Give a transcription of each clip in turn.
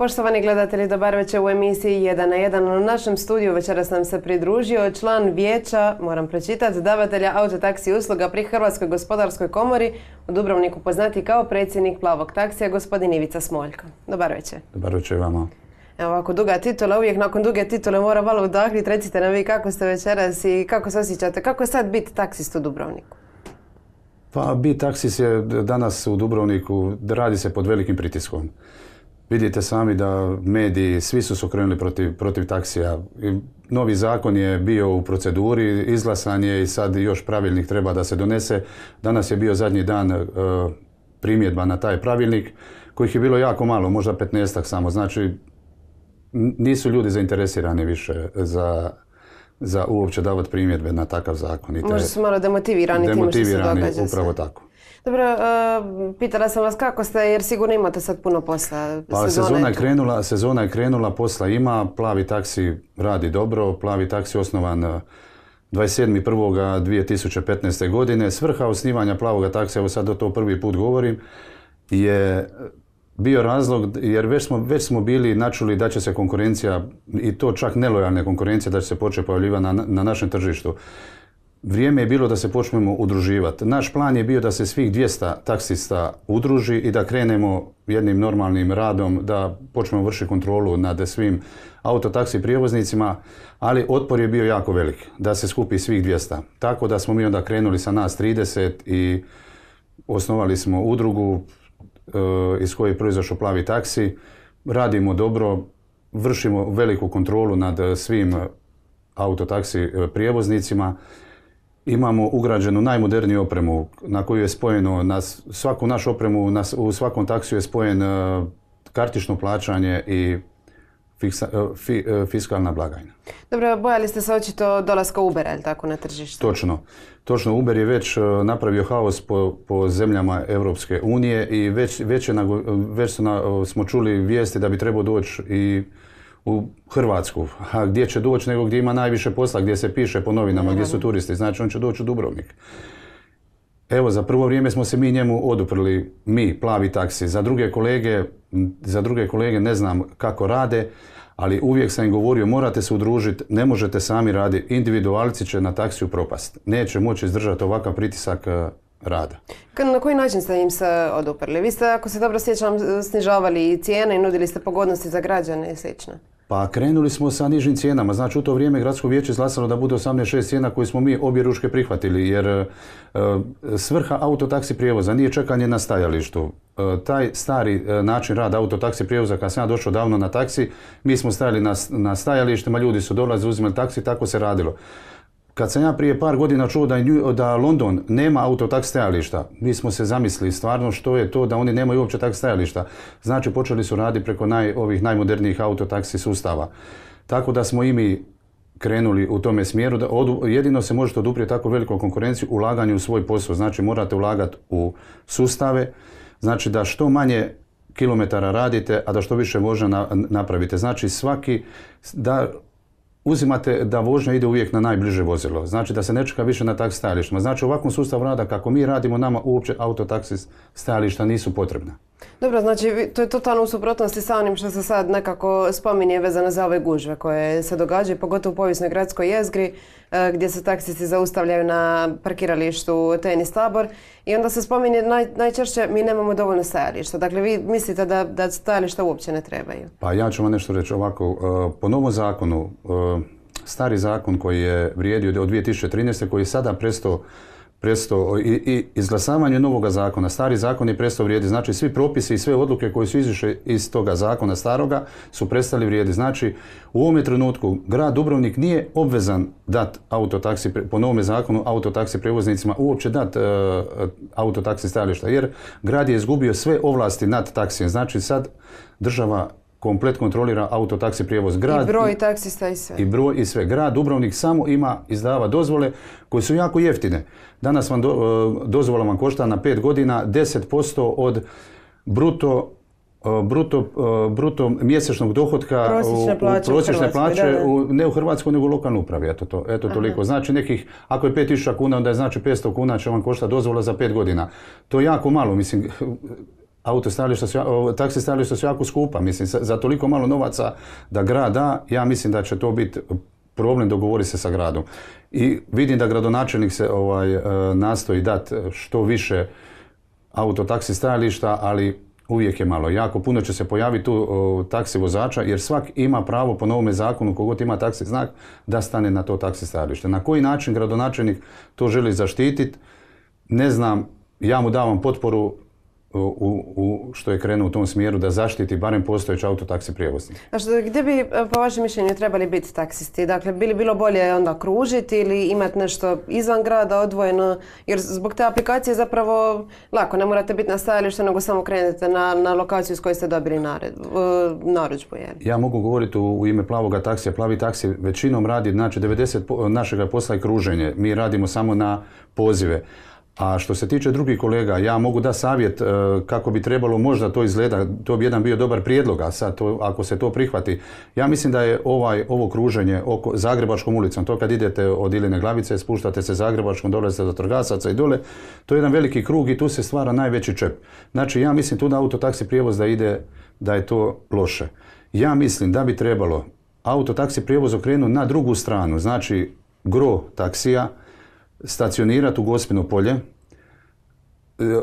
Poštovani gledatelji, dobar večer u emisiji 1 na 1. U našem studiju večeras nam se pridružio član vijeća, moram prečitati, davatelja autotaksi taksi usluga pri Hrvatskoj gospodarskoj komori u Dubrovniku poznati kao predsjednik plavog taksija, gospodin Ivica Smoljko. Dobar večer. Dobar večer vama. Evo ovako duga titula, uvijek nakon duge titule mora malo udahniti. Recite nam vi kako ste večeras i kako se osjećate. Kako je sad biti taksist u Dubrovniku? Pa biti taksist je danas u Dubrovniku, radi se pod velikim pritiskom. Vidite sami da mediji, svi su se okrenuli protiv, protiv taksija. Novi zakon je bio u proceduri, izglasan je i sad još pravilnik treba da se donese. Danas je bio zadnji dan e, primjedba na taj pravilnik, kojih je bilo jako malo, možda 15 samo. Znači, nisu ljudi zainteresirani više za za uopće davati primjedbe na takav zakon. I Možda su malo demotivirani, demotivirani što se događa. Upravo tako. Dobro, e, pitala sam vas kako ste, jer sigurno imate sad puno posla. Pa sezona, je krenula, sezona je krenula, posla ima, plavi taksi radi dobro, plavi taksi osnovan 27.1.2015. E, godine. Svrha osnivanja plavoga taksi evo sad to prvi put govorim, je bio razlog jer već smo, smo bili načuli da će se konkurencija i to čak nelojalne konkurencije da će se početi pojavljivati na našem tržištu. Vrijeme je bilo da se počnemo udruživati. Naš plan je bio da se svih 200 taksista udruži i da krenemo jednim normalnim radom, da počnemo vršiti kontrolu nad svim autotaksi prijevoznicima, ali otpor je bio jako velik da se skupi svih 200. Tako da smo mi onda krenuli sa nas 30 i osnovali smo udrugu eh, iz koje je proizašao plavi taksi. Radimo dobro, vršimo veliku kontrolu nad svim autotaksi eh, prijevoznicima imamo ugrađenu najmoderniju opremu na koju je spojeno, na svaku našu opremu, u svakom taksiju je spojen e, kartično plaćanje i e, e, fiskalna blagajna. Dobro, bojali ste se očito dolaska Ubera, ili tako, na tržište? Točno. Točno, Uber je već napravio haos po, po zemljama Europske unije i već, već, na, smo čuli vijesti da bi trebao doći i u Hrvatsku. A gdje će doći nego gdje ima najviše posla, gdje se piše po novinama, gdje su turisti. Znači on će doći u Dubrovnik. Evo, za prvo vrijeme smo se mi njemu oduprli, mi, plavi taksi. Za druge kolege, za druge kolege ne znam kako rade, ali uvijek sam im govorio, morate se udružiti, ne možete sami raditi, individualci će na taksiju propast. Neće moći izdržati ovakav pritisak eh, rada. Na koji način ste im se oduprli? Vi ste, ako se dobro sjećam, snižavali i cijene i nudili ste pogodnosti za građane i slično. Pa krenuli smo sa nižim cijenama. Znači u to vrijeme gradsko vijeće izglasalo da bude 18.6 cijena koje smo mi obje ručke prihvatili jer e, svrha autotaksi prijevoza nije čekanje na stajalištu. E, taj stari e, način rada autotaksi prijevoza kad sam ja došao davno na taksi, mi smo stajali na, stajalištima, ljudi su dolazili, uzimali taksi, tako se radilo kad sam ja prije par godina čuo da, da London nema auto tak stajališta, mi smo se zamislili stvarno što je to da oni nemaju uopće tak stajališta. Znači počeli su raditi preko naj, ovih najmodernijih autotaksi sustava. Tako da smo i mi krenuli u tome smjeru. Da jedino se možete oduprijeti tako veliku konkurenciju ulaganju u svoj posao. Znači morate ulagati u sustave. Znači da što manje kilometara radite, a da što više vožnja napravite. Znači svaki da uzimate da vožnja ide uvijek na najbliže vozilo. Znači da se ne čeka više na tak stajalištima. Znači u ovakvom sustavu rada kako mi radimo, nama uopće autotaksi stajališta nisu potrebna. Dobro, znači to je totalno u suprotnosti sa onim što se sad nekako spominje vezano za ove gužve koje se događaju, pogotovo u povijesnoj gradskoj jezgri e, gdje se taksisti zaustavljaju na parkiralištu tenis tabor i onda se spominje najčešće mi nemamo dovoljno stajališta. Dakle, vi mislite da, da stajališta uopće ne trebaju? Pa ja ću vam nešto reći ovako. E, po novom zakonu, e, stari zakon koji je vrijedio od 2013. koji je sada prestao prestao i, izglasavanje novoga zakona. Stari zakon je prestao vrijedi. Znači svi propisi i sve odluke koje su izišle iz toga zakona staroga su prestali vrijedi. Znači u ovome trenutku grad Dubrovnik nije obvezan dati autotaksi, po novom zakonu autotaksi prevoznicima uopće dati e, e, autotaksi stajališta jer grad je izgubio sve ovlasti nad taksijem. Znači sad država komplet kontrolira auto taksi prijevoz grad. I broj i, taksista i sve. I broj i sve. Grad Dubrovnik samo ima izdava dozvole koje su jako jeftine. Danas vam e, dozvola vam košta na pet godina 10% od bruto e, e, bruto, mjesečnog dohotka prosječne plaće, u, prosječne ne u Hrvatskoj nego u lokalnoj upravi. Eto, to, toliko. Znači nekih, ako je 5000 kuna, onda je znači 500 kuna će vam košta dozvola za 5 godina. To je jako malo, mislim, auto stajališta su, taksi stajališta su jako skupa, mislim, za toliko malo novaca da grad da, ja mislim da će to biti problem dogovori se sa gradom. I vidim da gradonačelnik se ovaj, e, nastoji dati e, što više auto taksi stajališta, ali uvijek je malo. Jako puno će se pojaviti tu taksi vozača, jer svak ima pravo po novome zakonu, kogod ima taksi znak, da stane na to taksi stajalište. Na koji način gradonačelnik to želi zaštititi, ne znam, ja mu davam potporu u, u, što je krenuo u tom smjeru da zaštiti barem postojeći autotaksi taksi A što, gdje bi e, po vašem mišljenju trebali biti taksisti? Dakle, bi bilo bolje onda kružiti ili imati nešto izvan grada odvojeno? Jer zbog te aplikacije zapravo lako, ne morate biti na stajalištu nego samo krenete na, na lokaciju s kojoj ste dobili e, narudžbu. Ja mogu govoriti u, ime plavoga taksija. Plavi taksi većinom radi, znači 90 našeg našega posla je kruženje. Mi radimo samo na pozive. A što se tiče drugih kolega, ja mogu da savjet e, kako bi trebalo možda to izgleda, to bi jedan bio dobar prijedlog, a sad to, ako se to prihvati. Ja mislim da je ovaj, ovo kruženje oko Zagrebačkom ulicom, to kad idete od Iline Glavice, spuštate se Zagrebačkom, dolazite do Trgasaca i dole, to je jedan veliki krug i tu se stvara najveći čep. Znači ja mislim tu da autotaksi prijevoz da ide, da je to loše. Ja mislim da bi trebalo autotaksi prijevoz okrenu na drugu stranu, znači gro taksija, stacionirati u Gospino polje, e, e,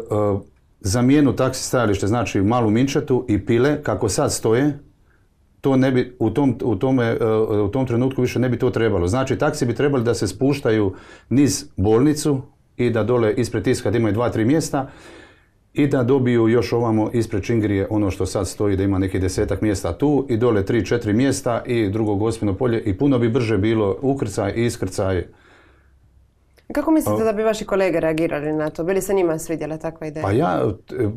zamijenu taksi stajalište, znači malu minčetu i pile, kako sad stoje, to ne bi, u tom, u, tome, e, u tom trenutku više ne bi to trebalo. Znači, taksi bi trebali da se spuštaju niz bolnicu i da dole ispred tiska imaju dva, tri mjesta i da dobiju još ovamo ispred Čingrije ono što sad stoji da ima neki desetak mjesta tu i dole tri, četiri mjesta i drugo gospino polje i puno bi brže bilo ukrcaj i iskrcaj kako mislite pa- da bi vaši kolege reagirali na to? Bili se njima svidjela takva ideja? Pa ja,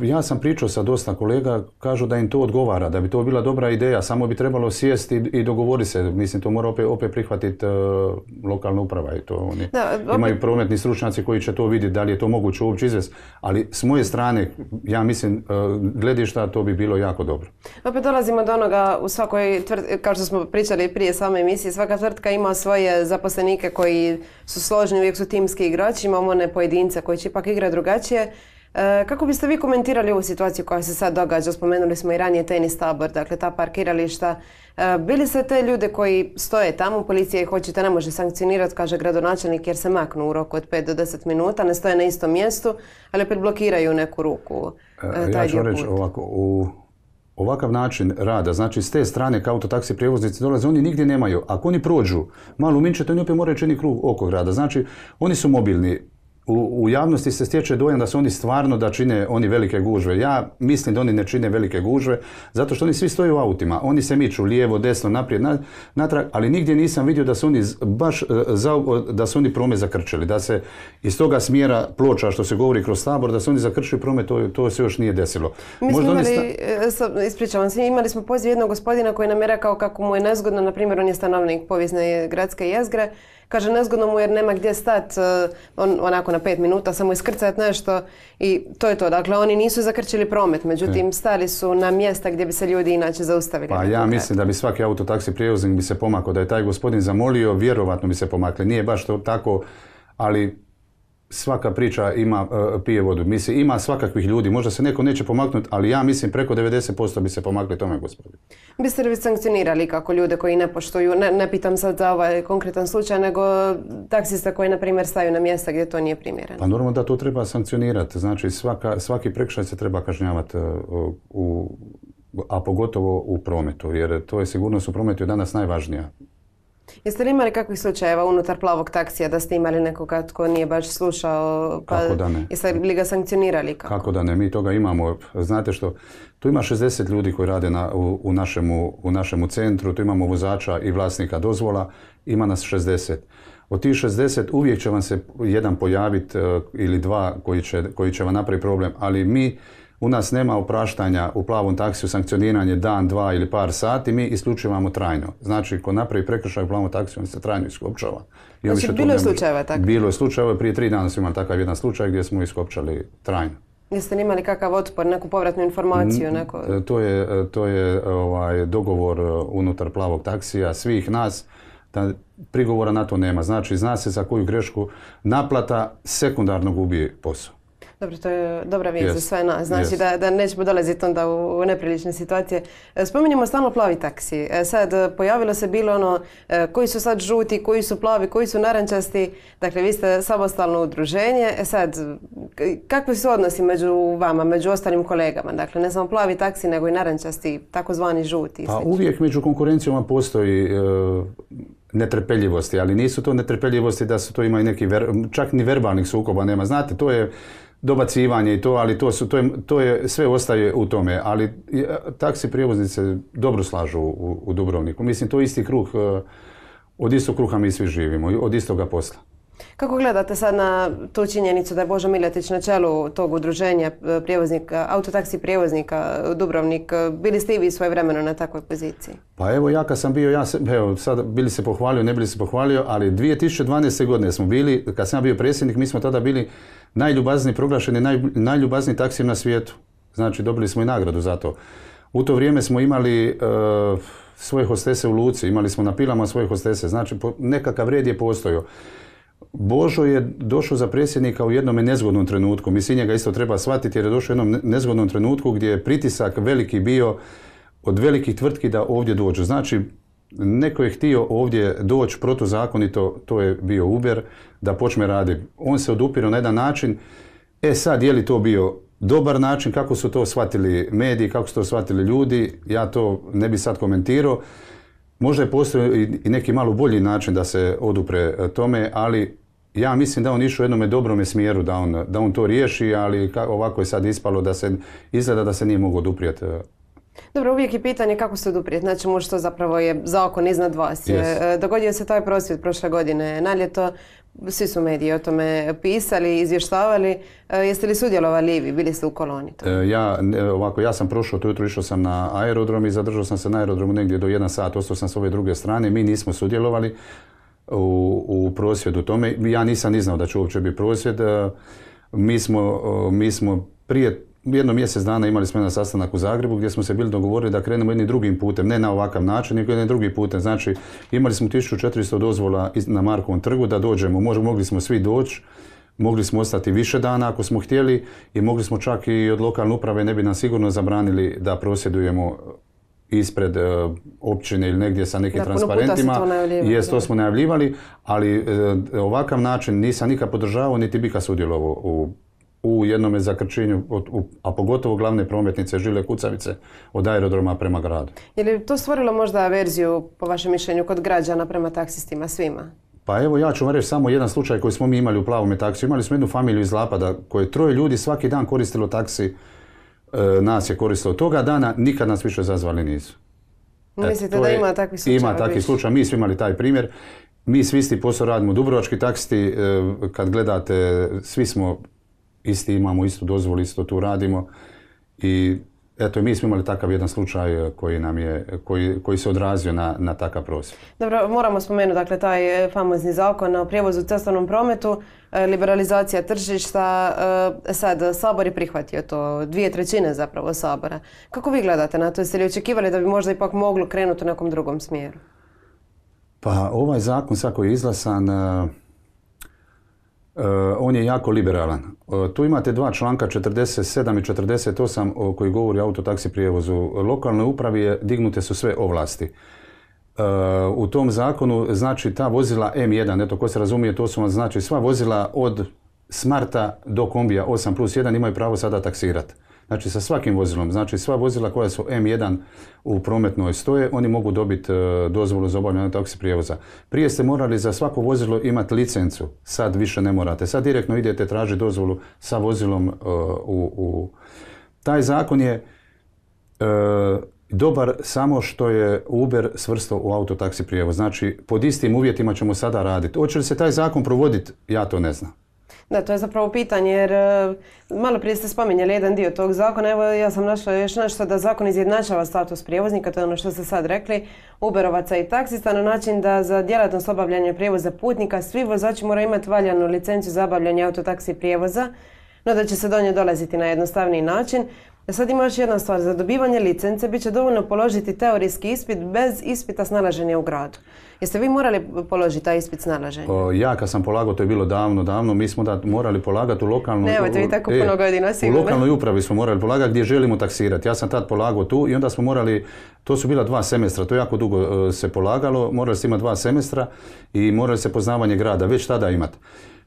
ja sam pričao sa dosta kolega, kažu da im to odgovara, da bi to bila dobra ideja, samo bi trebalo sjesti i, dogovori dogovoriti se. Mislim, to mora opet, opet prihvatiti e, lokalna uprava i to oni imaju prometni stručnjaci koji će to vidjeti, da li je to moguće uopće izvesti. Ali s moje strane, ja mislim, e, gledišta to bi bilo jako dobro. Opet dolazimo do onoga u svakoj tvrtki, kao što smo pričali prije same emisije, svaka tvrtka ima svoje zaposlenike koji su složni, uvijek su ti timski igrač, imamo one pojedince koji će ipak igrati drugačije. E, kako biste vi komentirali ovu situaciju koja se sad događa? Spomenuli smo i ranije tenis tabor, dakle ta parkirališta. E, bili se te ljude koji stoje tamo, policija ih hoćete ne može sankcionirati, kaže gradonačelnik jer se maknu u roku od 5 do 10 minuta, ne stoje na istom mjestu, ali opet blokiraju neku ruku. E, ja ovako, u ovakav način rada, znači s te strane kao taksi, prijevoznici dolaze, oni nigdje nemaju. Ako oni prođu malo minčete, oni opet moraju čini krug oko grada. Znači, oni su mobilni u, javnosti se stječe dojam da su oni stvarno da čine oni velike gužve. Ja mislim da oni ne čine velike gužve zato što oni svi stoje u autima. Oni se miču lijevo, desno, naprijed, natrag, ali nigdje nisam vidio da su oni baš e, da su oni promet zakrčili, da se iz toga smjera ploča što se govori kroz tabor, da su oni zakrčili promet, to, to se još nije desilo. Mi imali, e, ispričavam se, imali smo poziv jednog gospodina koji nam je rekao kako mu je nezgodno, na primjer on je stanovnik povijesne gradske jezgre, Kaže, nezgodno mu jer nema gdje stat, e, on, onako na pet minuta, samo iskrcat nešto i to je to. Dakle, oni nisu zakrčili promet, međutim, e. stali su na mjesta gdje bi se ljudi inače zaustavili. Pa ja dakle, mislim da bi svaki autotaksi prijevoznik bi se pomakao, da je taj gospodin zamolio, vjerojatno bi se pomakli. Nije baš to tako, ali svaka priča ima, e, pije vodu. Mislim, ima svakakvih ljudi. Možda se neko neće pomaknuti, ali ja mislim preko 90% bi se pomakli tome, gospodin. Biste li sankcionirali kako ljude koji ne poštuju, ne, pitam sad za ovaj konkretan slučaj, nego taksista koji, na primjer, staju na mjesta gdje to nije primjereno? Pa normalno da to treba sankcionirati. Znači, svaka, svaki prekršaj se treba kažnjavati e, u a pogotovo u prometu, jer to je sigurnost u prometu danas najvažnija Jeste li imali kakvih slučajeva unutar plavog taksija da ste imali nekoga tko nije baš slušao? Pa kako da Jeste li ga sankcionirali? Kako? kako da ne, mi toga imamo. Znate što, tu ima 60 ljudi koji rade u, u, našemu, centru, tu imamo vozača i vlasnika dozvola, ima nas 60. Od tih 60 uvijek će vam se jedan pojaviti e, ili dva koji će vam napraviti problem, ali mi u nas nema opraštanja u plavom taksiju, sankcioniranje dan, dva ili par sati, mi isključivamo trajno. Znači, ko napravi prekršaj u plavom taksiju, on se trajno iskopčava. I znači, bilo je slučajeva tako? Bilo je slučajeva, prije tri dana smo imali takav jedan slučaj gdje smo iskopčali trajno. Jeste li imali kakav otpor, neku povratnu informaciju? E, to je, e, je ovaj, dogovor e, unutar plavog taksija svih nas da prigovora na to nema. Znači, zna se za koju grešku naplata sekundarno gubi posao. Dobro, to je dobra vijest za sve nas. Znači da, nećemo dolaziti onda u neprilične situacije. E, spominjemo stalno plavi taksi. E, sad e, pojavilo se bilo ono koji su sad žuti, koji su plavi, koji su narančasti. Dakle, vi ste samostalno udruženje. sad, kakvi su odnosi među vama, među ostalim kolegama? Dakle, ne samo plavi taksi, nego i narančasti, takozvani žuti. Pa uvijek među konkurencijama postoji netrpeljivosti, ali nisu to netrpeljivosti da su to ima neki, čak ni verbalnih sukoba nema. Znate, to je dobacivanje i to, ali to, su, to, je, to je, sve ostaje u tome. Ali taksi prijevoznice dobro slažu u, u Dubrovniku. Mislim, to je isti kruh, eh, od istog kruha mi svi živimo, od istoga posla. Kako gledate sad na tu činjenicu da je Božo Miletić na čelu tog udruženja e, prijevoznika, autotaksi prijevoznika e, Dubrovnik? E, bili ste i vi svoje vremeno na takvoj poziciji? Pa evo ja kad sam bio, ja evo sad bili se pohvalio, ne bili se pohvalio, ali 2012. godine smo bili, kad sam bio predsjednik, mi smo tada bili najljubazniji proglašeni, naj, najljubazniji na svijetu. Znači dobili smo i nagradu za to. U to vrijeme smo imali svoje hostese u Luci, imali smo na pilama svoje hostese, znači nekakav red je postojao. Božo je došao za predsjednika u jednom nezgodnom trenutku. Mislim, njega isto treba shvatiti jer je došao u jednom nezgodnom trenutku gdje je pritisak veliki bio od velikih tvrtki da ovdje dođu. Znači, neko je htio ovdje doći protuzakonito, to je bio Uber, da počne raditi. On se odupirao na jedan način. E sad, je li to bio dobar način, kako su to shvatili mediji, kako su to shvatili ljudi, ja to ne bi sad komentirao. Možda je postoji i neki malo bolji način da se odupre e, tome, ali ja mislim da on išao u jednome dobrome smjeru da on, da on to riješi, ali ovako je sad ispalo da se, izgleda da se nije mogao oduprijeti dobro, uvijek je pitanje kako se oduprijeti, znači mu zapravo je zakon iznad vas. Yes. E, e, dogodio se taj prosvjed prošle godine na ljeto, svi su mediji o tome pisali, izvještavali. E, jeste li sudjelovali i vi, bili ste u koloni? Ja, ovako, ja sam prošao, to jutro išao sam na aerodrom i zadržao sam se na aerodromu negdje do jedan sat, ostao sam s ove druge strane, mi nismo sudjelovali u, u prosvjedu tome. Ja nisam ni znao da će uopće biti prosvjed. E, mi smo, e, mi smo prije jedno mjesec dana imali smo jedan sastanak u Zagrebu gdje smo se bili dogovorili da krenemo jednim drugim putem, ne na ovakav način, nego jednim drugim putem. Znači, imali smo 1400 dozvola na Markovom trgu da dođemo. mogli smo svi doći, mogli smo ostati više dana ako smo htjeli i mogli smo čak i od lokalne uprave ne bi nam sigurno zabranili da prosjedujemo ispred e, općine ili negdje sa nekim da, transparentima. To Jes, to smo najavljivali, ali e, ovakav način nisam nikad podržavao, niti bi kad sudjelovao u u jednome zakrčenju, a pogotovo glavne prometnice Žile Kucavice od aerodroma prema gradu. Je li to stvorilo možda averziju, po vašem mišljenju, kod građana prema taksistima svima? Pa evo ja ću vam reći samo jedan slučaj koji smo mi imali u plavome taksiju. Imali smo jednu familiju iz Lapada koje je troje ljudi svaki dan koristilo taksi E, nas je koristilo toga dana, nikad nas više zazvali nisu. E, Mislite da ima takvi slučaj? Ima takvi slučaj, mi smo imali taj primjer. Mi svi isti posao radimo, dubrovački taksisti, e, kad gledate, svi smo isti, imamo istu dozvolu, isto tu radimo i Eto, mi smo imali takav jedan slučaj e, koji, nam je, e, koji, koji se odrazio na, na takav prosvjed. Dobro, moramo spomenuti dakle, taj e, famozni zakon o prijevozu u cestovnom prometu, liberalizacija tržišta, sad Sabor je prihvatio to, dvije trećine zapravo Sabora. Kako vi gledate na to? Jeste li očekivali da bi možda ipak moglo krenuti u nekom drugom smjeru? Pa ovaj zakon, sad je izlasan, Eh, on je jako liberalan. Eh, tu imate dva članka 47 i 48 koji govori o autotaksi prijevozu. lokalne uprave. dignute su sve ovlasti. Eh, u tom zakonu znači ta vozila M1, eto ko se razumije, to su vam znači sva vozila od Smarta do kombija 8 plus 1 imaju pravo sada taksirati. Znači sa svakim vozilom. Znači sva vozila koja su M1 u prometnoj stoje, oni mogu dobiti e, dozvolu za obavljanje taksi prijevoza. Prije ste morali za svako vozilo imati licencu, sad više ne morate. Sad direktno idete tražiti dozvolu sa vozilom e, u, u... Taj zakon je e, dobar samo što je Uber svrsto u auto taksi prijevoz. Znači pod istim uvjetima ćemo sada raditi. Hoće li se taj zakon provoditi? Ja to ne znam. Da, to je zapravo pitanje jer e, malo prije ste spominjali jedan dio tog zakona, evo ja sam našla još nešto da zakon izjednačava status prijevoznika, to je ono što ste sad rekli, uberovaca i taksista na način da za djelatnost obavljanja prijevoza putnika svi vozači moraju imati valjanu licenciju za obavljanje autotaksi prijevoza, no da će se do nje dolaziti na jednostavniji način. E sad ima još jedna stvar, za dobivanje licence bit će dovoljno položiti teorijski ispit bez ispita snalaženja u gradu. Jeste vi morali položiti taj ispit snalaženja? ja kad sam polagao, to je bilo davno, davno, mi smo da morali polagati u lokalnoj... Nemojte tako e, puno sigurno. U lokalnoj upravi smo morali polagati gdje želimo taksirati. Ja sam tad polagao tu i onda smo morali, to su bila dva semestra, to jako dugo e, se polagalo, morali ste imati dva semestra i morali se poznavanje grada već tada imati.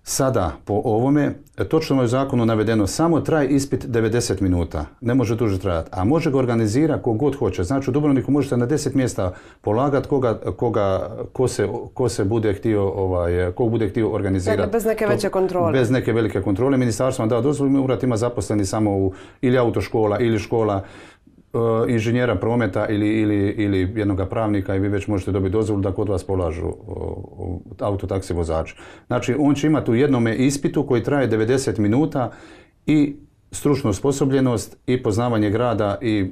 Sada, po ovome, točno je u zakonu navedeno, samo traje ispit 90 minuta, ne može duže trajati, a može ga organizira kogod god hoće. Znači u Dubrovniku možete na 10 mjesta polagati koga, koga, ko, se, ko se bude htio, ovaj, bude htio organizirati. Dakle, bez neke veće kontrole. Bez neke velike kontrole. Ministarstvo vam dao dozvolu, urat ima zaposleni samo u ili autoškola ili škola E, inženjera prometa ili, ili, ili jednog pravnika i vi već možete dobiti dozvolu da kod vas polažu autotaksi vozači. Znači, on će imati u jednome ispitu koji traje 90 minuta i stručnu osposobljenost i poznavanje grada i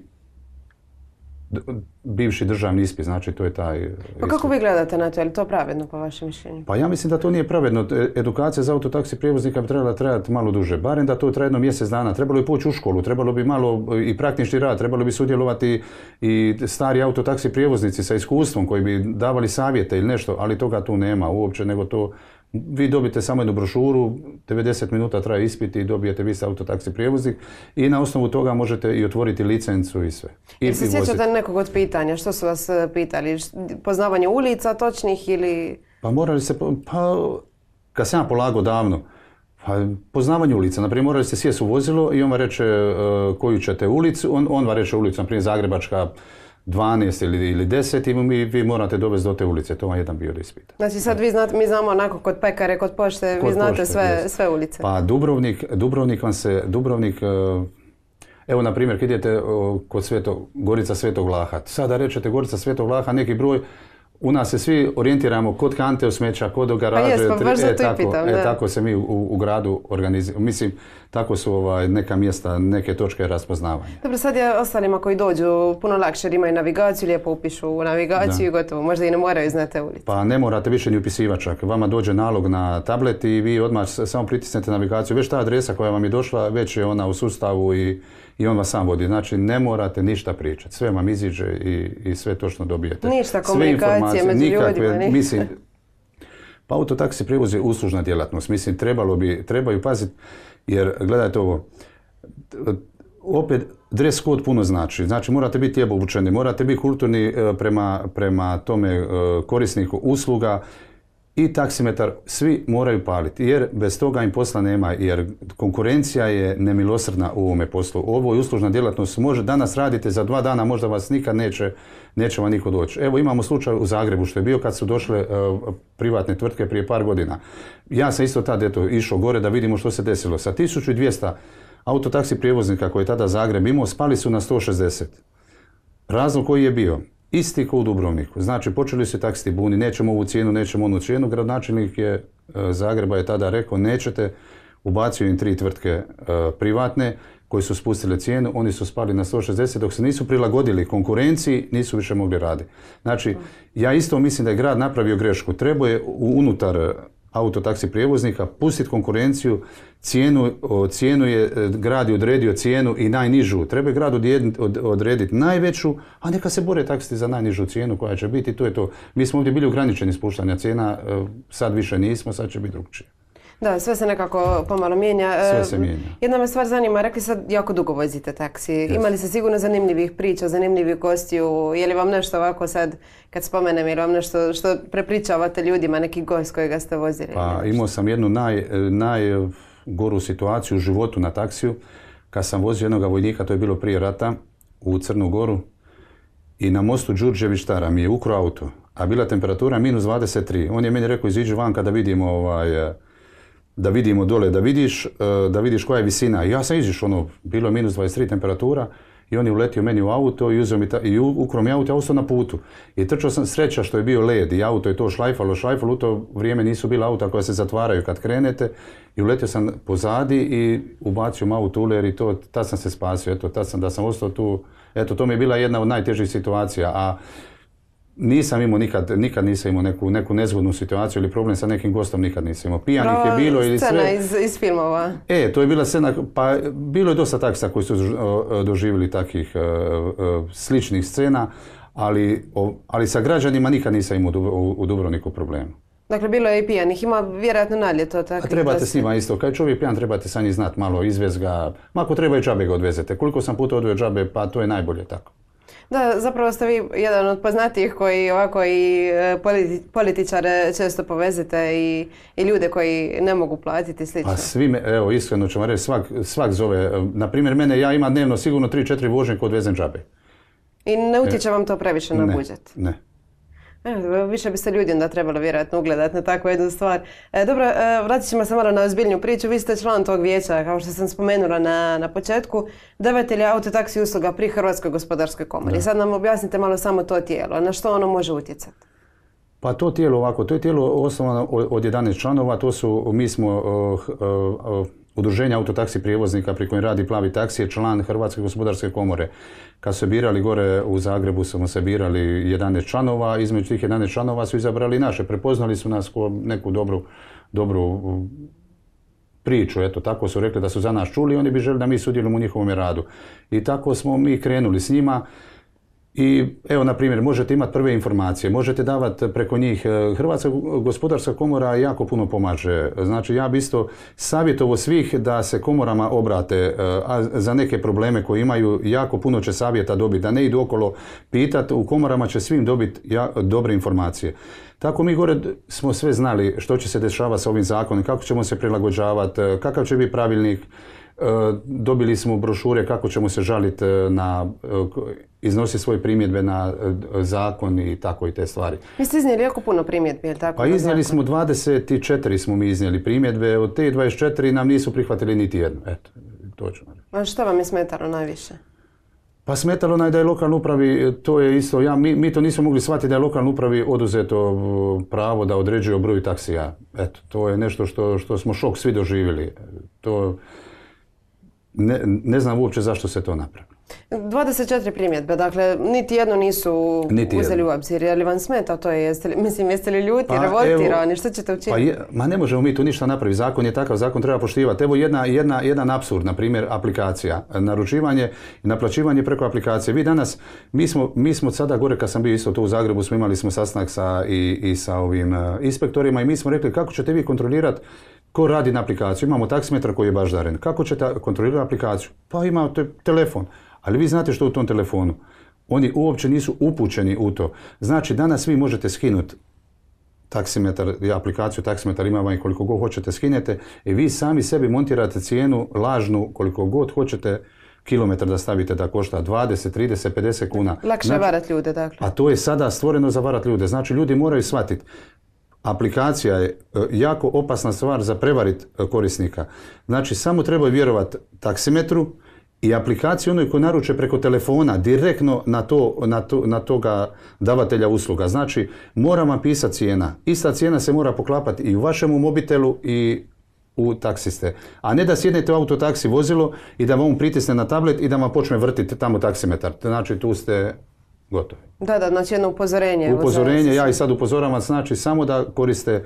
bivši državni ispit, znači to je taj... Pa kako vi gledate na to, je li to pravedno po vašem mišljenju? Pa ja mislim da to nije pravedno. E, edukacija za autotaksi prijevoznika bi trebala trajati malo duže, barem da to traje jedno mjesec dana. Trebalo bi poći u školu, trebalo bi malo i praktični rad, trebalo bi sudjelovati i stari autotaksi prijevoznici sa iskustvom koji bi davali savjete ili nešto, ali toga tu nema uopće, nego to vi dobijete samo jednu brošuru, 90 minuta traje ispiti i dobijete vi se autotaksi prijevoznik i na osnovu toga možete i otvoriti licencu i sve. I, se sjećate nekog od pitanja? Što su vas eh, pitali? Poznavanje ulica točnih ili... Pa morali se... Pa, kad sam ja davno, pa poznavanje ulica. Naprimjer, morali se sjesti u vozilo i on vam reče eh, koju ćete ulicu. On, on vam reče ulicu, naprimjer Zagrebačka, 12 ili, ili 10 i vi morate dovesti do te ulice. To vam jedan bio ispita. Znači sad vi znate, mi znamo onako kod pekare, kod pošte, vi znate sve, sve ulice. Pa Dubrovnik, Dubrovnik vam se, Dubrovnik, e, evo na primjer, kad idete kod Sveto, Gorica Svetog Laha. Sada rečete Gorica Svetog Laha neki broj, u nas se svi orijentiramo kod kante u smeća, kod garaže. Pa tako, e, tako se mi u, gradu organiziramo. Mislim, tako su ovaj, neka mjesta, neke točke raspoznavanja. Dobro, sad je koji dođu puno lakše jer imaju navigaciju, lijepo upišu u navigaciju i gotovo. Možda i ne moraju znati ulicu. Pa ne morate više ni upisivati čak. Vama dođe nalog na tablet i vi odmah samo pritisnete navigaciju. Već ta adresa koja vam je došla, već je ona u sustavu i i on vas sam vodi. Znači, ne morate ništa pričati. Sve vam iziđe i, i sve točno dobijete. Ništa komunikacije među ljudima. mislim, pa autotaksi taksi je uslužna djelatnost. Mislim, trebalo bi, trebaju paziti, jer gledajte ovo, opet dress code puno znači. Znači morate biti jebo morate biti kulturni e, prema, prema tome e, korisniku usluga i taksimetar svi moraju paliti jer bez toga im posla nema jer konkurencija je nemilosrdna u ovome poslu. Ovo je uslužna djelatnost. Može, danas radite za dva dana, možda vas nikad neće, neće vam niko doći. Evo imamo slučaj u Zagrebu što je bio kad su došle e, privatne tvrtke prije par godina. Ja sam isto tad eto, išao gore da vidimo što se desilo. Sa 1200 autotaksi prijevoznika koje je tada Zagreb imao, spali su na 160. Razlog koji je bio? Isti kao u Dubrovniku. Znači, počeli su taksti buni, nećemo ovu cijenu, nećemo onu cijenu. Gradonačelnik je e, Zagreba je tada rekao, nećete, ubacio im tri tvrtke e, privatne koji su spustile cijenu, oni su spali na 160, dok se nisu prilagodili konkurenciji, nisu više mogli raditi. Znači, ja isto mislim da je grad napravio grešku. Trebuje je unutar autotaksi prijevoznika, pustiti konkurenciju, cijenu, cijenu je, e, grad je odredio cijenu i najnižu. Treba je grad odrediti najveću, a neka se bore taksiti za najnižu cijenu koja će biti, to je to. Mi smo ovdje bili ograničeni spuštanja cijena, e, sad više nismo, sad će biti drugčije. Da, sve se nekako pomalo mijenja. Sve e, se mijenja. Jedna me stvar zanima, rekli sad jako dugo vozite taksi. Imali ste sigurno zanimljivih priča, zanimljivih gostiju. Je li vam nešto ovako sad, kad spomenem, je li vam nešto što prepričavate ljudima, neki gost kojega ste vozili? Pa imao sam jednu naj, najgoru situaciju u životu na taksiju. Kad sam vozio jednog vojnika, to je bilo prije rata, u Crnu Goru. I na mostu Đurđević Tara mi je ukro auto, a bila temperatura minus 23. On je meni rekao iziđi van kada vidimo ovaj, da vidimo dole, da vidiš, e, da vidiš koja je visina. Ja sam izišao, ono, bilo je minus 23 temperatura i on je uletio meni u auto i uzeo mi i ukro mi auto, ja ostao na putu. I trčao sam sreća što je bio led i auto je to šlajfalo, šlajfalo, u to vrijeme nisu bila auta koja se zatvaraju kad krenete i uletio sam pozadi i ubacio mu auto uler i to, tad sam se spasio, eto, tad sam, da sam ostao tu, eto, to mi je bila jedna od najtežih situacija, a nisam imao nikad, nikad nisam imao neku, neku nezgodnu situaciju ili problem sa nekim gostom nikad nisam imao. Pijanih je bilo ili sve. Scena iz, iz filmova. E, to je bila scena, pa bilo je dosta taksa koji su e, doživjeli takih e, e, sličnih scena, ali, ali sa građanima nikad nisam imao u, Dubrovniku problem. Dakle, bilo je i pijanih, ima vjerojatno naljeto tako. A trebate s njima isto, kad čovjek pijan, trebate sa njih znat malo, izvez ga, mako treba i džabe ga odvezete. Koliko sam puta odveo džabe, pa to je najbolje tako. Da, zapravo ste vi jedan od poznatijih koji ovako i e, političare često povezite i, i ljude koji ne mogu platiti slično. Pa svi me, evo iskreno ću vam reći, svak, zove. E, na primjer mene, ja imam dnevno sigurno 3-4 vožnje kod vezem džabe. I ne utječe e, vam to previše na ne, budžet? Ne. Više bi se ljudi onda trebalo vjerojatno ugledati na takvu jednu stvar. E, dobro, e, vratit ćemo se malo na ozbiljniju priču. Vi ste član tog vijeća, kao što sam spomenula na, na početku, davatelja autotaksi usluga pri Hrvatskoj gospodarskoj komori. Sad nam objasnite malo samo to tijelo, na što ono može utjecati. Pa to tijelo ovako, to je tijelo osnovano od 11 članova, to su, mi smo eh, eh, udruženja autotaksi prijevoznika pri kojem radi plavi taksi je član Hrvatske gospodarske komore. Kad se birali gore u Zagrebu smo se birali 11 članova, između tih 11 članova su izabrali naše. Prepoznali su nas kao neku dobru, dobru mm, priču, eto, tako su rekli da su za nas čuli, i oni bi želi da mi sudjelimo u njihovom radu. I tako smo mi krenuli s njima. I evo, na primjer, možete imati prve informacije, možete davati preko njih. E, Hrvatska gospodarska komora jako puno pomaže. Znači, ja bi isto savjetovo svih da se komorama obrate e, a za neke probleme koje imaju, jako puno će savjeta dobiti, da ne idu okolo pitati. U komorama će svim dobiti dobre informacije. Tako mi gore smo sve znali što će se dešavati sa ovim zakonom, kako ćemo se prilagođavati, e, kakav će biti pravilnik. E, dobili smo brošure kako ćemo se žaliti e, na, e, iznosi svoje primjedbe na zakon i tako i te stvari. Vi ste iznijeli jako puno primjedbi, je tako? Pa iznijeli smo 24 smo mi iznijeli primjedbe, od te 24 nam nisu prihvatili niti jednu. Eto, točno. A što vam je smetalo najviše? Pa smetalo nam je da je lokalnoj upravi, to je isto, ja, mi, to nismo mogli shvatiti da je lokalnoj upravi oduzeto pravo da određuje broj taksija. Eto, to je nešto što, što smo šok svi doživjeli. To, ne, znam uopće zašto se to napravilo. 24 primjedbe, dakle, niti jedno nisu uzeli u obzir. Je li vam smeta to? Jeste mislim, jeste li ljuti, pa, revoltirani, što ćete učiniti? Pa ma ne možemo mi tu ništa napraviti, zakon je takav, zakon treba poštivati. Evo jedna, jedna, jedan apsurd, na primjer, aplikacija, naručivanje i naplaćivanje preko aplikacije. Vi danas, mi smo, mi smo sada gore, kad sam bio isto tu u Zagrebu, smo imali smo sastanak sa, i, i sa ovim e, inspektorima i mi smo rekli kako ćete vi kontrolirati Ko radi na aplikaciju? Imamo taksimetar koji je daren. Kako ćete kontrolirati aplikaciju? Pa imate telefon. Ali vi znate što u tom telefonu. Oni uopće nisu upućeni u to. Znači, danas vi možete skinuti taksimetar, aplikaciju taksimetar ima vam koliko god hoćete skinete i vi sami sebi montirate cijenu lažnu koliko god hoćete kilometar da stavite da košta 20, 30, 50 kuna. Lakše znači, varat ljude, dakle. A to je sada stvoreno za varat ljude. Znači, ljudi moraju shvatiti aplikacija je e, jako opasna stvar za prevarit e, korisnika. Znači, samo treba vjerovati taksimetru i aplikaciji onoj koji naruče preko telefona direktno na, to, na, to, na toga davatelja usluga. Znači, mora vam pisati cijena. Ista cijena se mora poklapati i u vašemu mobitelu i u taksiste. A ne da sjednete u auto vozilo i da vam on pritisne na tablet i da vam počne vrtiti tamo taksimetar. Znači, tu ste Gotovo. Da, da, znači jedno upozorenje. Upozorenje, ja i sad upozoravam, znači samo da koriste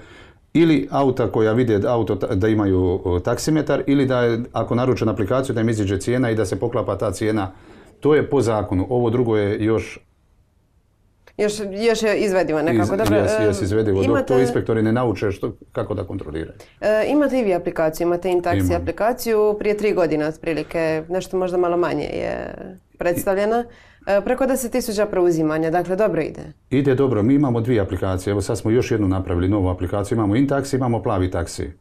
ili auta koja vide auto da imaju taksimetar ili da je, ako naruče na aplikaciju da im iziđe cijena i da se poklapa ta cijena. To je po zakonu, ovo drugo je još još, je izvedivo nekako. Dobro, izvedivo. Dok to inspektori ne nauče što, kako da kontroliraju. E, imate i vi aplikaciju, imate Intaxi taksi aplikaciju prije tri godine otprilike, nešto možda malo manje je predstavljena. E, preko 10.000 preuzimanja, dakle dobro ide. Ide dobro, mi imamo dvije aplikacije, evo sad smo još jednu napravili, novu aplikaciju, imamo Intaxi, imamo Plavi taksi.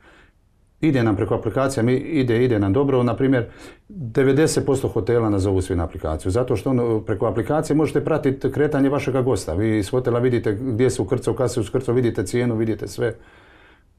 Ide nam preko aplikacija, ide, ide nam dobro, na primjer 90% hotela nazovu svi na aplikaciju, zato što ono, preko aplikacije možete pratiti kretanje vašega gosta. Vi iz hotela vidite gdje se ukrcao, kada se ukrcao, vidite cijenu, vidite sve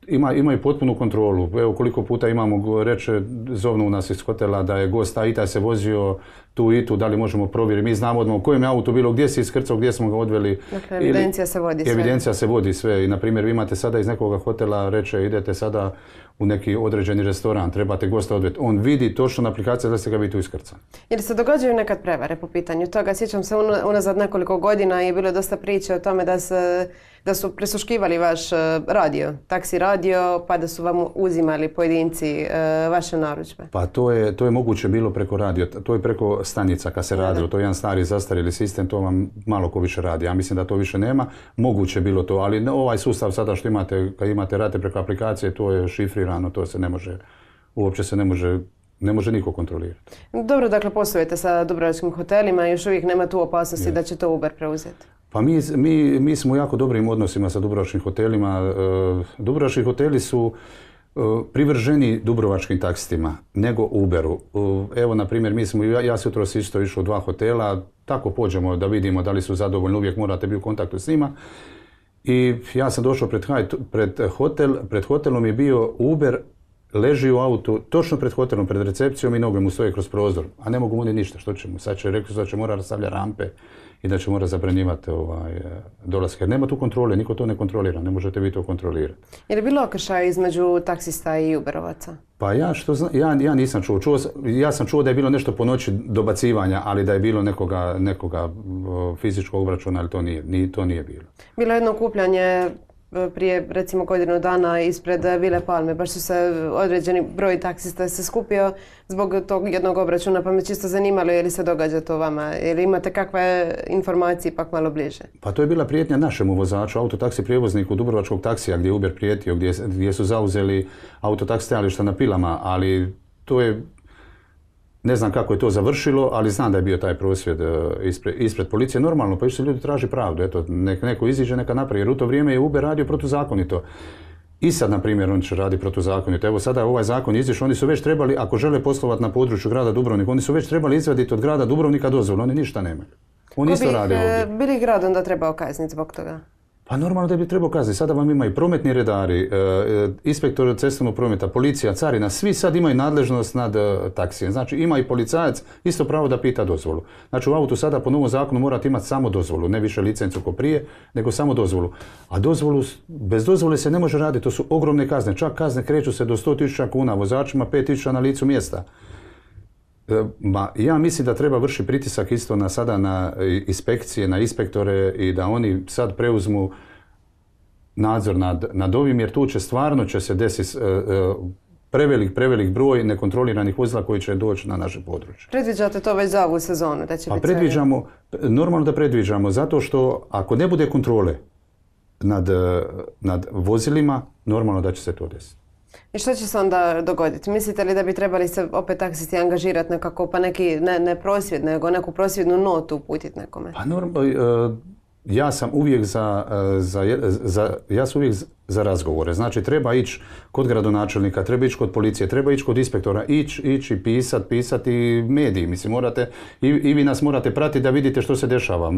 ima, imaju potpunu kontrolu. Evo koliko puta imamo reče, zovnu nas iz hotela da je gost Aita se vozio tu i tu, da li možemo provjeriti. Mi znamo odmah u kojem je autu bilo, gdje si iskrcao, gdje smo ga odveli. Dakle, evidencija se vodi sve. Evidencija se vodi sve. I, na primjer, vi imate sada iz nekoga hotela, reče, idete sada u neki određeni restoran, trebate gosta odvjeti. On vidi točno na aplikaciji da ste ga vi tu iskrca. Jer se događaju nekad prevare po pitanju toga. Sjećam se ono, unazad nekoliko godina je bilo dosta priče o tome da se da su presuškivali vaš e, radio, taksi radio, pa da su vam uzimali pojedinci e, vaše naručbe? Pa to je, to je moguće bilo preko radio, to je preko stanica kad se radilo, to je jedan stari zastarili sistem, to vam malo ko više radi, ja mislim da to više nema, moguće bilo to, ali ovaj sustav sada što imate, kad imate rate preko aplikacije, to je šifrirano, to se ne može, uopće se ne može ne može niko kontrolirati. Dobro, dakle poslujete sa dubrovačkim hotelima i još uvijek nema tu opasnosti da će to Uber preuzeti. Pa mi, mi, smo u jako dobrim odnosima sa dubrovačkim hotelima. E, dubrovački hoteli su e, privrženi dubrovačkim taksistima nego Uberu. E, evo, na primjer, mi smo, ja, ja se jutro isto išao u dva hotela, tako pođemo da vidimo da li su zadovoljni, uvijek morate biti u kontaktu s njima. I ja sam došao pred, pred, hotel, pred hotelom je bio Uber leži u autu, točno pred hotelom, pred recepcijom i noge mu stoje kroz prozor. A ne mogu mu ništa, što će mu? Sad će, rekao da će mora rastavljati rampe i da će mora zabranjivati ovaj, e, dolaske. Jer nema tu kontrole, niko to ne kontrolira, ne možete vi to kontrolirati. Je li bilo okršaj između taksista i Uberovaca? Pa ja što znam, ja, nisam čuo. čuo. Ja sam čuo da je bilo nešto po noći dobacivanja, ali da je bilo nekoga, fizičkog obračuna, ali to nije, ni, to nije bilo. Bilo jedno kupljanje prije recimo godinu dana ispred Vile Palme. Baš su se određeni broj taksista se skupio zbog tog jednog obračuna, pa me čisto zanimalo je li se događa to vama, ili imate kakve informacije pak malo bliže? Pa to je bila prijetnja našemu vozaču, autotaksi prijevozniku Dubrovačkog taksija gdje je Uber prijetio, gdje, su zauzeli autotaksi stajališta na pilama, ali to je ne znam kako je to završilo, ali znam da je bio taj prosvjed e, ispred, policije. Normalno, pa još se ljudi traži pravdu. Eto, neko iziđe, neka napravi. Jer u to vrijeme je Uber radio protuzakonito. I sad, na primjer, oni će raditi protuzakonito. Evo sada ovaj zakon izišao, oni su već trebali, ako žele poslovati na području grada Dubrovnika, oni su već trebali izvaditi od grada Dubrovnika dozvolu. Oni ništa nemaju. Oni isto e, Bili grad onda trebao kazniti zbog toga? Pa normalno da bi trebao kazniti. Sada vam imaju prometni redari, e, e, inspektori cestovnog prometa, policija, carina, svi sad imaju nadležnost nad e, taksijem. Znači ima i policajac isto pravo da pita dozvolu. Znači u autu sada po novom zakonu morate imati samo dozvolu, ne više licencu ko prije, nego samo dozvolu. A dozvolu, bez dozvole se ne može raditi, to su ogromne kazne. Čak kazne kreću se do 100.000 kuna, vozačima 5.000 na licu mjesta. E, ma, ja mislim da treba vrši pritisak isto na sada na e, inspekcije, na inspektore i da oni sad preuzmu nadzor nad, nad ovim, jer tu će stvarno će se desiti e, prevelik, prevelik broj nekontroliranih vozila koji će doći na naše područje. Predviđate to već za ovu sezonu? Da će pa predviđamo, normalno da predviđamo, zato što ako ne bude kontrole nad, nad vozilima, normalno da će se to desiti. I što će se onda dogoditi? Mislite li da bi trebali se opet taksisti angažirati nekako, pa neki, ne, ne prosvjed, nego neku prosvjednu notu uputiti nekome? Pa normalno, e, ja sam uvijek za, e, za, za, ja sam uvijek za razgovore. Znači treba ići kod gradonačelnika, treba ići kod policije, treba ići kod inspektora, ići, ići, pisat, pisati mediji. Mislim, morate, i, vi nas morate pratiti da vidite što se dešava,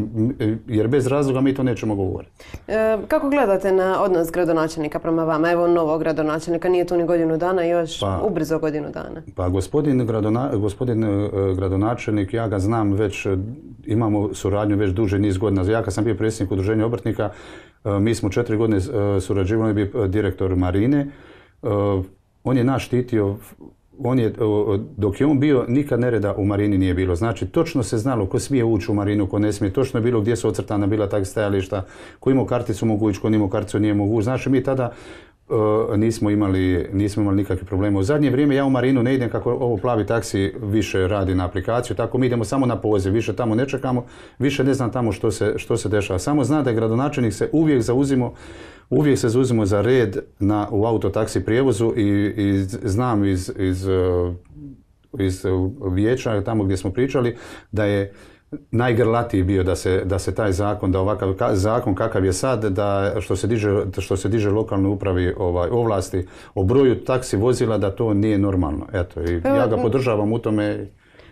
jer bez razloga mi to nećemo govoriti. E, kako gledate na odnos gradonačelnika prema vama? Evo novog gradonačelnika, nije tu ni godinu dana, još pa- ubrzo godinu dana. Pa gospodin, gospodin e, gradonačelnik, ja ga znam već, e, imamo suradnju već duže niz godina. Ja kad sam bio predsjednik udruženja obrtnika, E, mi smo četiri godine e, surađivali, bi direktor Marine. E, on je naš štitio on je, dok je on bio, nikad nereda u marini nije bilo. Znači, točno se znalo ko smije ući u marinu, ko ne smije. Točno je bilo gdje su ocrtana bila tak stajališta, ko imao karticu mogu ići, ko nimao karticu nije mogu. Znači, mi tada Eh, nismo imali, nismo imali nikakve probleme. U zadnje vrijeme ja u Marinu ne idem kako ovo plavi taksi više radi na aplikaciju, tako mi idemo samo na poziv, više tamo ne čekamo, više ne znam tamo što se, što se dešava. Samo znam da je gradonačelnik se uvijek zauzimo, uvijek se zauzimo za red na, u autotaksi prijevozu i, znam iz, iz, eh, iz eh, vijeća tamo gdje smo pričali da je najgrlatiji bio da se, da se taj zakon, da ovakav zakon kakav je sad, da što se diže, što se diže lokalnoj upravi ovaj, ovlasti o broju taksi vozila, da to nije normalno. Eto, i ja ga podržavam u tome.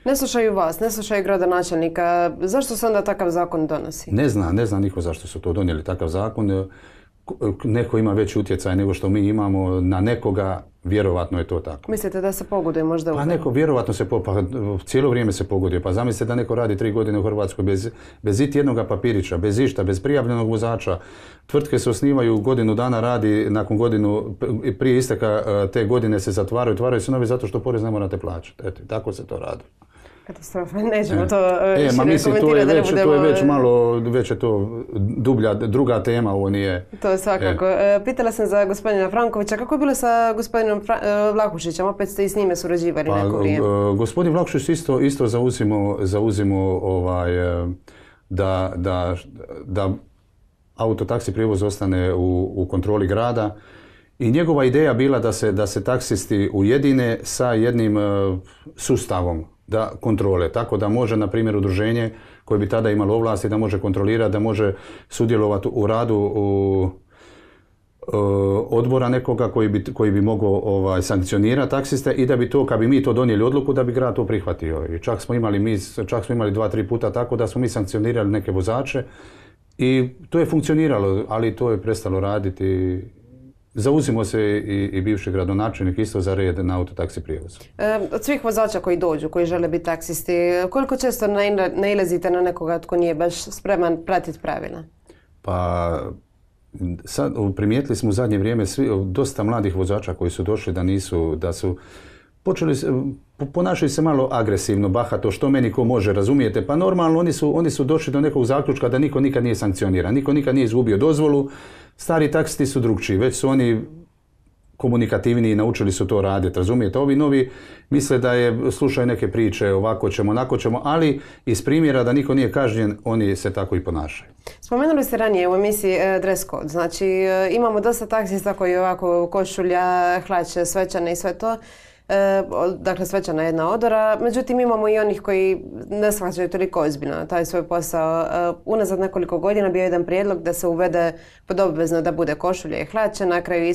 Ne slušaju vas, ne slušaju gradonačelnika. Zašto se onda takav zakon donosi? Ne zna, ne zna niko zašto su to donijeli takav zakon neko ima veći utjecaj nego što mi imamo na nekoga, vjerovatno je to tako. Mislite da se pogoduje možda pa u... Pa neko vjerovatno se, pa cijelo vrijeme se pogoduje. Pa zamislite da neko radi tri godine u Hrvatskoj bez, bez iti jednoga papirića, bez išta, bez prijavljenog vozača. Tvrtke se osnivaju, godinu dana radi, nakon godinu, prije isteka e, te godine se zatvaraju, otvaraju se novi zato što porez ne morate plaćati. Eto, tako se to radi. Katastrofa, nećemo e. to e, e ma mislim, to je već, e. malo, već je to dublja, druga tema, ovo nije... To je svakako. Pitala sam za gospodina Frankovića, kako je bilo sa gospodinom Fra... opet ste i s njime surađivali pa, neko vrijeme? Gospodin Vlahušić isto, isto zauzimo, ovaj, da, autotaksi prijevoz ostane u, kontroli grada. I njegova ideja bila da se, da se taksisti ujedine sa jednim sustavom da kontrole. Tako da može, na primjer, udruženje koje bi tada imalo ovlasti da može kontrolirati, da može sudjelovati u radu u, e, odbora nekoga koji bi, koji bi mogao ovaj, sankcionirati taksiste i da bi to, kad bi mi to donijeli odluku, da bi grad to prihvatio. I čak smo imali, mi, čak smo imali dva, tri puta tako da smo mi sankcionirali neke vozače i to je funkcioniralo, ali to je prestalo raditi Zauzimo se i, i bivši gradonačelnik isto za red na autotaksi prijevozu. E, od svih vozača koji dođu, koji žele biti taksisti, koliko često nailazite na nekoga tko nije baš spreman pratiti pravila? Pa sad primijetili smo u zadnje vrijeme svi, dosta mladih vozača koji su došli da nisu, da su počeli, ponašaju se malo agresivno, bahato, što meni ko može, razumijete? Pa normalno, oni su, oni su došli do nekog zaključka da niko nikad nije sankcioniran, niko nikad nije izgubio dozvolu, Stari taksisti su drugčiji, već su oni komunikativniji i naučili su to raditi, razumijete? Ovi novi misle da je, slušaju neke priče, ovako ćemo, onako ćemo, ali iz primjera da niko nije kažnjen, oni se tako i ponašaju. Spomenuli ste ranije u emisiji e, dress code, znači e, imamo dosta taksista koji ovako košulja, hlače, svećane i sve to. E, dakle, svećana jedna odora. Međutim, imamo i onih koji ne shvaćaju toliko ozbiljno taj svoj posao. E, unazad nekoliko godina bio je jedan prijedlog da se uvede obvezno da bude košulje i hlače. Na kraju je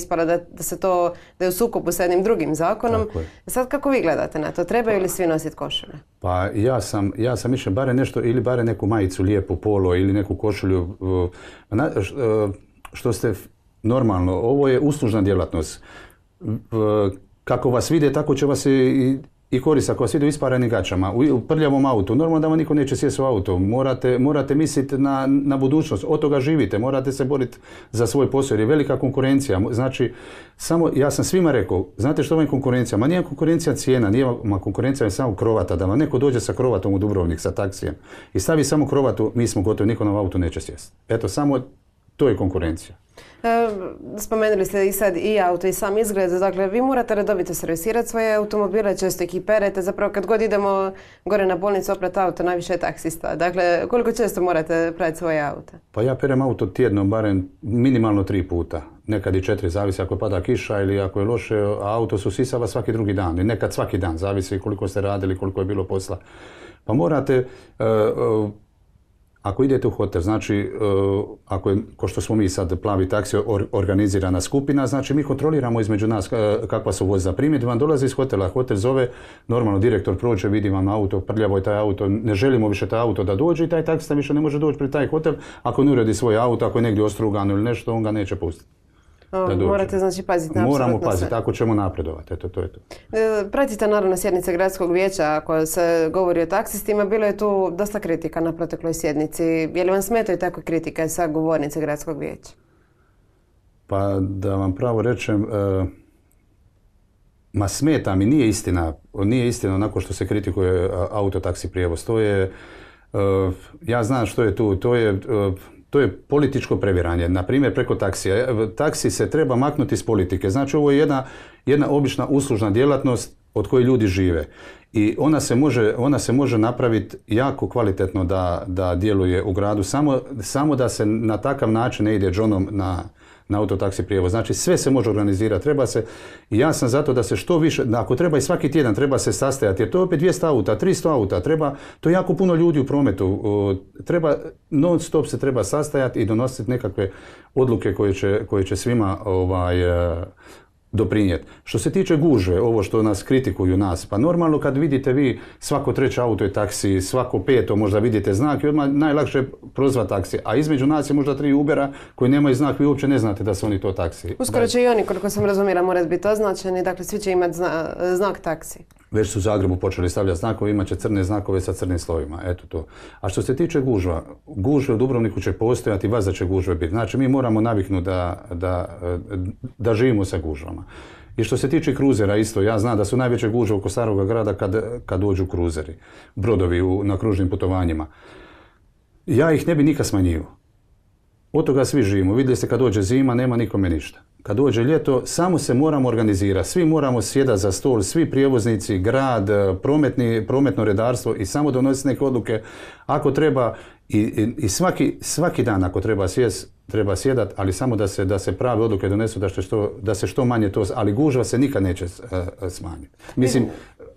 da, se to, da je u sukobu sa jednim drugim zakonom. E, sad kako vi gledate na to? Trebaju li svi nositi košulje? Pa ja sam, ja sam išao bare nešto ili bare neku majicu lijepu polo ili neku košulju. E, što ste normalno, ovo je uslužna djelatnost kako vas vide, tako će vas i, i koristiti. Ako vas vide u isparanim gačama, u, prljavom autu, normalno da vam niko neće sjesti u auto. Morate, morate misliti na, budućnost, od toga živite, morate se boriti za svoj posao jer je velika konkurencija. Znači, samo, ja sam svima rekao, znate što vam je konkurencija? Ma nije konkurencija cijena, nije ma konkurencija je samo krovata, da vam neko dođe sa krovatom u Dubrovnik, sa taksijem i stavi samo krovatu, mi smo gotovi, niko na auto neće sjesti. Eto, samo to je konkurencija. Ehm, spomenuli ste i sad i auto i sam izgled, dakle vi morate redovito servisirati svoje automobile, često ih i perete, zapravo kad god idemo gore na bolnicu oprati auto, najviše je taksista. Dakle, koliko često morate praviti svoje auto? Pa ja perem auto tjedno barem minimalno tri puta, nekad i četiri, zavisi ako pada kiša ili ako je loše, a auto su sisava svaki drugi dan i nekad svaki dan, zavisi koliko ste radili, koliko je bilo posla. Pa morate eh, eh, ako idete u hotel, znači, e, ako je, ko što smo mi sad plavi taksi organizirana skupina, znači mi kontroliramo između nas e, kakva su vozila. Primjer, vam dolazi iz hotela, hotel zove, normalno direktor prođe, vidi vam auto, prljavo je taj auto, ne želimo više taj auto da dođe i taj taksista više ne može doći pri taj hotel. Ako ne uredi svoj auto, ako je negdje ostrugano ili nešto, on ga neće pustiti morate znači paziti na Moramo paziti, ako ćemo napredovati, eto to je to. E, pratite naravno sjednice gradskog vijeća koja se govori o taksistima, bilo je tu dosta kritika na protekloj sjednici. Je li vam smetaju takve kritike sa govornice gradskog vijeća? Pa da vam pravo rečem, e, ma smeta mi, nije istina, nije istina onako što se kritikuje autotaksi prijevoz. To je, e, ja znam što je tu, to je to je političko previranje. Na primjer, preko taksija. E, taksi se treba maknuti iz politike. Znači, ovo je jedna, jedna obična uslužna djelatnost od koje ljudi žive. I ona se može, ona se može napraviti jako kvalitetno da, da djeluje u gradu, samo, samo da se na takav način ne ide džonom na, na autotaksi prijevoz. Znači sve se može organizirati, treba se, i ja sam zato da se što više, ako treba i svaki tjedan treba se sastajati, jer to je opet 200 auta, 300 auta, treba, to je jako puno ljudi u prometu, treba, non stop se treba sastajati i donositi nekakve odluke koje će, koje će svima ovaj, doprinijeti. Što se tiče gužve, ovo što nas kritikuju nas, pa normalno kad vidite vi svako treće auto je taksi, svako peto možda vidite znak i odmah najlakše prozva taksi, a između nas je možda tri Ubera koji nemaju znak, vi uopće ne znate da su oni to taksi. Uskoro će i oni, koliko sam razumjela, morati biti označeni, dakle svi će imati znak taksi već su u Zagrebu počeli stavljati znakove, imat će crne znakove sa crnim slovima. Eto to. A što se tiče gužva, gužve u Dubrovniku će postojati, da će gužve biti. Znači, mi moramo naviknuti da, da, da živimo sa gužvama. I što se tiče kruzera isto, ja znam da su najveće gužve oko staroga grada kad, kad dođu kruzeri, brodovi u, na kružnim putovanjima. Ja ih ne bi nikad smanjio. Od toga svi živimo. Vidjeli ste kad dođe zima, nema nikome ništa kad dođe ljeto, samo se moramo organizirati. Svi moramo sjedati za stol, svi prijevoznici, grad, e, prometni, prometno redarstvo i samo donositi neke odluke. Ako treba i, i, svaki, svaki dan ako treba sjest, treba sjedat, ali samo da se, da se prave odluke donesu, da, što, da se što manje to... Ali gužva se nikad neće e, e, smanjiti. Mislim,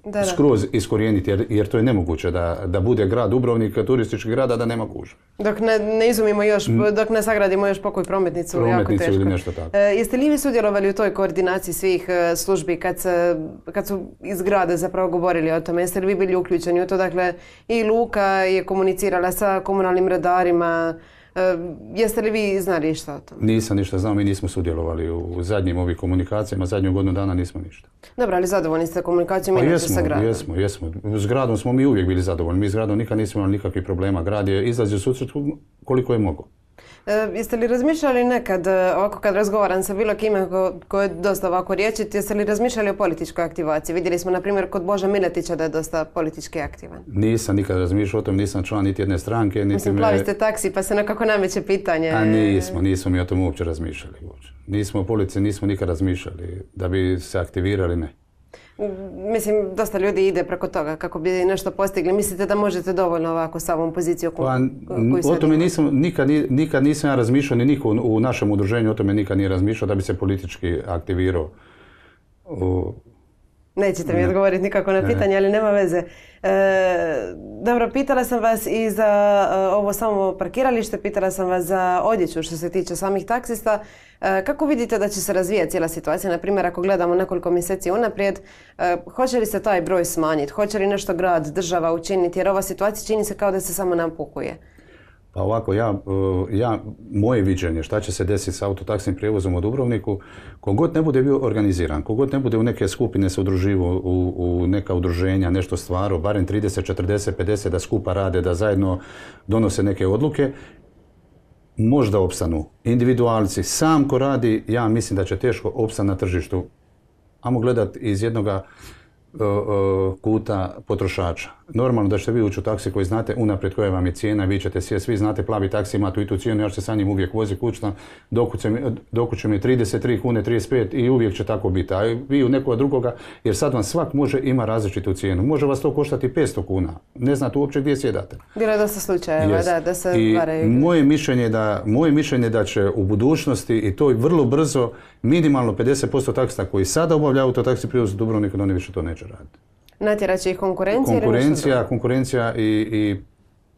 da, skroz iskorijeniti jer, to je nemoguće da, da bude grad Dubrovnik turistički grada da nema gužve. Dok ne, izumimo još, dok ne sagradimo još pokoj prometnicu, jako teško. E, jeste li vi sudjelovali u toj koordinaciji svih e, službi kad, kad su iz grada zapravo govorili o tome? Jeste li vi bili uključeni u to? Dakle, i Luka je komunicirala sa komunalnim redarima, jeste li vi znali ništa o tome? Nisam ništa znao, mi nismo sudjelovali u zadnjim ovih komunikacijama, zadnju godinu dana nismo ništa. Dobro, ali zadovoljni ste komunikacijama pa sa gradom? Jesmo, jesmo. S gradom smo mi uvijek bili zadovoljni. Mi s gradom nikad nismo imali nikakvih problema. Grad je izlazio susret koliko je mogao. E, jeste li razmišljali nekad, e, ovako kad razgovaram sa bilo kime ko, je dosta ovako riječit, jeste li razmišljali o političkoj aktivaciji? Vidjeli smo, na primjer, kod Boža Miletića da je dosta politički aktivan. Nisam nikad razmišljao o tom, nisam član niti jedne stranke. Niti Mislim, plavi ste taksi, pa se nekako nameće pitanje. A nismo, nismo mi o tom uopće razmišljali. Uopće. Nismo u politici, nismo nikad razmišljali. Da bi se aktivirali, ne. Mislim, dosta ljudi ide preko toga kako bi nešto postigli. Mislite da možete dovoljno ovako sa ovom poziciju pa, O tome nisam, nikad, nisam ja razmišljao, ni niko u, našem udruženju o tome nikad nije razmišljao da bi se politički aktivirao. Nećete mi odgovoriti nikako na pitanje, ali nema veze. E, dobro, pitala sam vas i za e, ovo samo parkiralište, pitala sam vas za odjeću što se tiče samih taksista. E, kako vidite da će se razvijati cijela situacija? Na primjer, ako gledamo nekoliko mjeseci unaprijed, hoće li se taj broj smanjiti? Hoće li nešto grad, država učiniti? Jer ova situacija čini se kao da se samo napukuje. Pa ovako, ja, e, ja, moje viđenje šta će se desiti s autotaksnim prijevozom u Dubrovniku, kogod ne bude bio organiziran, kogod ne bude u neke skupine se udruživo, u, neka udruženja, nešto stvaro, barem 30, 40, 50 da skupa rade, da zajedno donose neke odluke, možda opstanu. Individualci, sam ko radi, ja mislim da će teško opstan na tržištu. Amo gledati iz jednoga kuta potrošača. Normalno da ćete vi ući u taksi koji znate unaprijed koja vam je cijena, vi ćete svi svi znate plavi taksi ima tu i tu cijenu, ja ću se sa njim uvijek vozi kućno, dok će mi 33 kune, 35 i uvijek će tako biti. A vi u nekoga drugoga, jer sad vam svak može ima različitu cijenu. Može vas to koštati 500 kuna, ne znate uopće gdje sjedate. Bilo da se slučajeva, da, se Moje mišljenje da, moje da će u budućnosti i to vrlo brzo minimalno 50% taksa koji sada obavlja autotaksi prijevoz u Dubrovniku, da oni više to neće može raditi. će ih konkurencija? Konkurencija, konkurencija i, i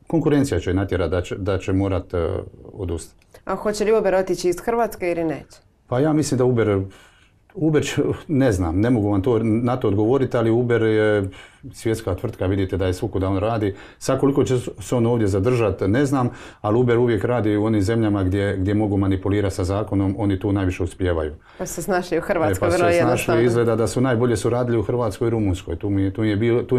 konkurencija će natjerati da će, da će morat e, odustati. A hoće li Uber otići iz Hrvatske ili neće? Pa ja mislim da Uber, Uber će, ne znam, ne mogu vam to, na to odgovoriti, ali Uber je svjetska tvrtka, vidite da je da on radi. Sa koliko će se on ovdje zadržati, ne znam, ali Uber uvijek radi u onim zemljama gdje, gdje mogu manipulirati sa zakonom, oni tu najviše uspijevaju. Pa su snašli u e, Hrvatskoj, e, pa izgleda da su najbolje su radili u Hrvatskoj i Rumunskoj. Tu, mi,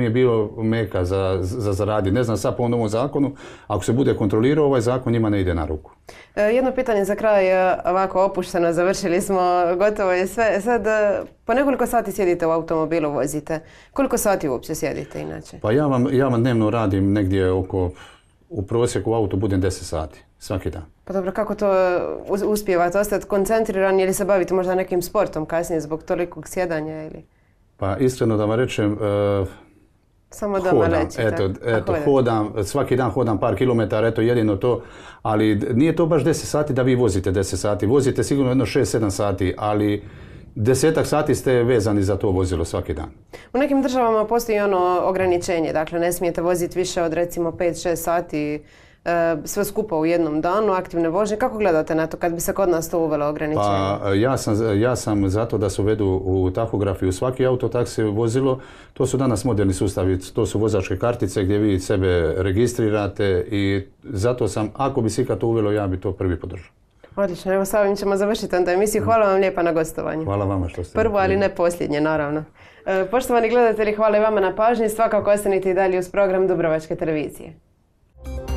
je, bilo, meka za, za zaradi. Ne znam, sad po novom zakonu, ako se bude kontrolirao, ovaj zakon njima ne ide na ruku. E, jedno pitanje za kraj, e, ovako opušteno, završili smo, gotovo je sve. Sad pa nekoliko sati sjedite u automobilu, vozite. Koliko sati uopće sjedite inače? Pa ja vam, dnevno radim negdje oko, u prosjeku u autu budem 10 sati, svaki dan. Pa dobro, kako to uh, uspijevate? Ostati koncentrirani ili se bavite možda nekim sportom kasnije zbog tolikog sjedanja ili? Pa iskreno da vam rečem, uh, samo hodam, hodam, svaki dan hodam par kilometara, eto jedino to, ali nije to baš 10 sati da vi vozite 10 sati. Vozite sigurno jedno 6-7 sati, ali desetak sati ste vezani za to vozilo svaki dan. U nekim državama postoji ono ograničenje, dakle ne smijete voziti više od recimo 5-6 sati e, sve skupa u jednom danu, aktivne vožnje. Kako gledate na to kad bi se kod nas to uvelo ograničenje? Pa, e, ja sam, ja za to da se uvedu u tahografiju svaki auto, taksi, vozilo. To su danas moderni sustavi, to su vozačke kartice gdje vi sebe registrirate i zato sam, ako bi se ikad to uvelo, ja bi to prvi podržao. Odlično, evo sa ovim ćemo završiti onda emisiju. Hvala vam lijepa na gostovanju. Hvala vama što ste... Prvo, ali ne posljednje, naravno. E, poštovani gledatelji, hvala i vama na pažnji. Svakako ostanite i dalje uz program Dubrovačke televizije.